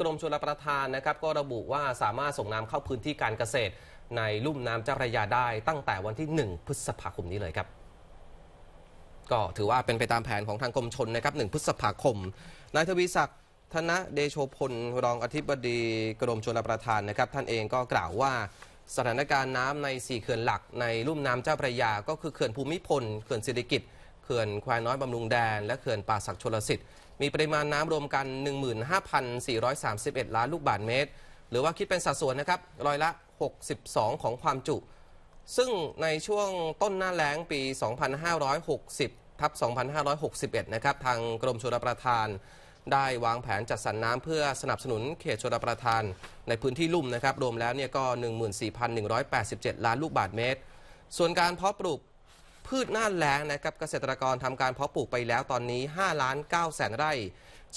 กรมชลประทานนะครับก็ระบุว่าสามารถส่งน้ำเข้าพื้นที่การเกษตร ในลุ่มน้ำเจ้าพระยาได้ตั้งแต่วันที่ 1 พฤษภาคมนี้เลยครับ ก็ถือว่าเป็นไปตามแผนของทางกรมชนนะครับ1พฤษภาคมนายทวีศักดิ์ธนเดโชพลรองอธิบดีกรมชลประทานนะครับท่านเองก็กล่าวว่า สถานการณ์น้ำใน4เขื่อนหลัก ในลุ่มน้ำเจ้าพระยา ก็คือเขื่อนภูมิพลเขื่อนศิริกิจเขื่อนควายน้อยบำรุงแดนและเขื่อนป่าศักชลสิทธิ์ มีปริมาณน้ำรวมกัน 15,431 ล้านลูกบาศก์เมตร หรือว่าคิดเป็นสัดส่วนนะครับร้อยละ 62 ของความจุ ซึ่งในช่วงต้นหน้าแล้งปี 2560ทับ2561 นะครับทางกรมชลประทาน ได้วางแผนจัดสรรน้ำเพื่อสนับสนุนเขตชลประทาน ในพื้นที่ลุ่มนะครับรวมแล้วเนี่ยก็ 14,187 ล้านลูกบาศก์เมตร ส่วนการเพาะปลูกพืชหน้าแล้งนะครับเกษตรกรทำการเพาะปลูกไปแล้วตอนนี้ 5 ล้าน9แสนไร่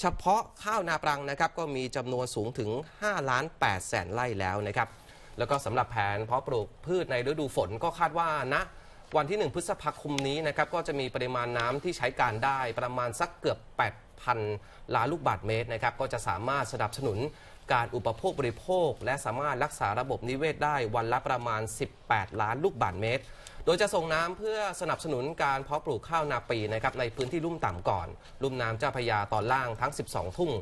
เฉพาะข้าวนาปรังนะครับก็มีจำนวนสูงถึง 5 ล้าน8แสนไร่แล้วนะครับ แล้วก็สำหรับแผนเพาะปลูกพืชในฤดูฝนก็คาดว่านะวันที่ 1 พฤษภาคมนี้นะครับก็จะมีปริมาณน้ำที่ใช้การได้ประมาณสักเกือบ 8 6,000ล้านลูกบาทเมตรนะครับก็จะสามารถสนับสนุนการอุปโภคบริโภค และสามารถรักษาระบบนิเวศได้วันละประมาณ 18 ล้านลูกบาทเมตร โดยจะส่งน้ำเพื่อสนับสนุนการเพาะปลูกข้าวนาปีนะครับในพื้นที่ลุ่มต่ำก่อน ลุ่มน้ำเจ้าพยาตอนล่างทั้ง 12 ทุ่ง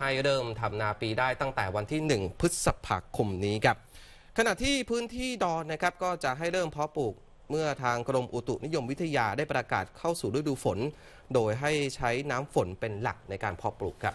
ให้เริ่มทำนาปีได้ตั้งแต่วันที่ 1 พฤษภาคมนี้ครับขณะที่พื้นที่ดอนนะครับก็จะให้เริ่มเพาะปลูกเมื่อทางกรมอุตุนิยมวิทยาได้ประกาศเข้าสู่ฤดูฝน โดยให้ใช้น้ำฝนเป็นหลักในการเพาะปลูกครับ